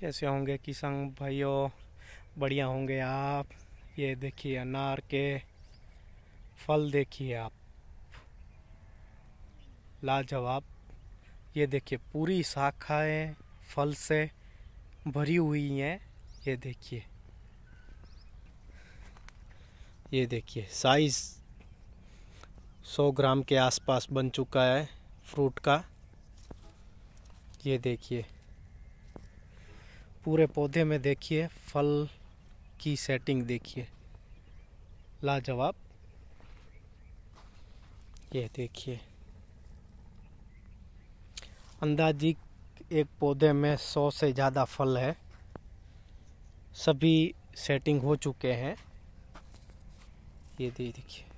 कैसे होंगे किसान भाइयों बढ़िया होंगे आप ये देखिए अनार के फल देखिए आप लाजवाब ये देखिए पूरी शाखाएं फल से भरी हुई हैं ये देखिए ये देखिए साइज 100 ग्राम के आसपास बन चुका है फ्रूट का ये देखिए पूरे पौधे में देखिए फल की सेटिंग देखिए लाजवाब ये देखिए अंदाजी एक पौधे में सौ से ज़्यादा फल है सभी सेटिंग हो चुके हैं ये देखिए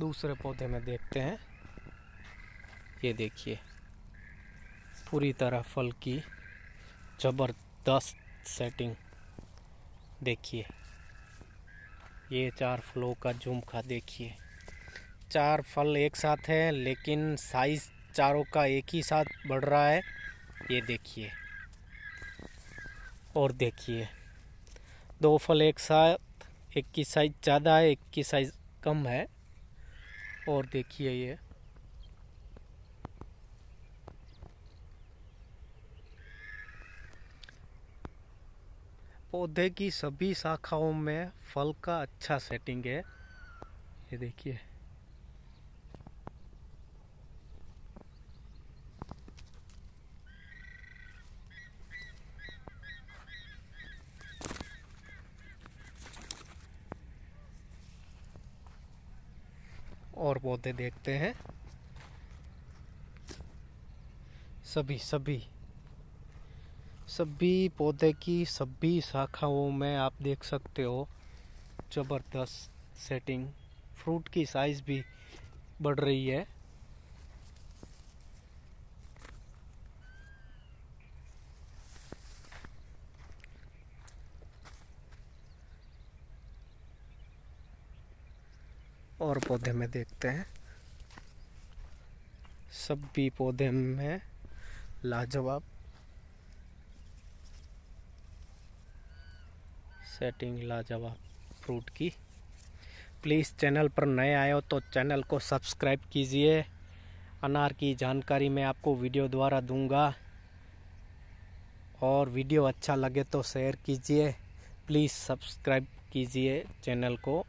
दूसरे पौधे में देखते हैं ये देखिए पूरी तरह फल की ज़बरदस्त सेटिंग देखिए ये चार फलों का झुमका देखिए चार फल एक साथ हैं लेकिन साइज चारों का एक ही साथ बढ़ रहा है ये देखिए और देखिए दो फल एक साथ एक की साइज़ ज़्यादा है एक की साइज़ कम है और देखिए ये पौधे की सभी शाखाओं में फल का अच्छा सेटिंग है ये देखिए और पौधे देखते हैं सभी सभी सभी पौधे की सभी शाखाओं में आप देख सकते हो ज़बरदस्त सेटिंग फ्रूट की साइज़ भी बढ़ रही है और पौधे में देखते हैं सब भी पौधे में लाजवाब सेटिंग लाजवाब फ्रूट की प्लीज़ चैनल पर नए आए हो तो चैनल को सब्सक्राइब कीजिए अनार की जानकारी मैं आपको वीडियो द्वारा दूंगा और वीडियो अच्छा लगे तो शेयर कीजिए प्लीज़ सब्सक्राइब कीजिए चैनल को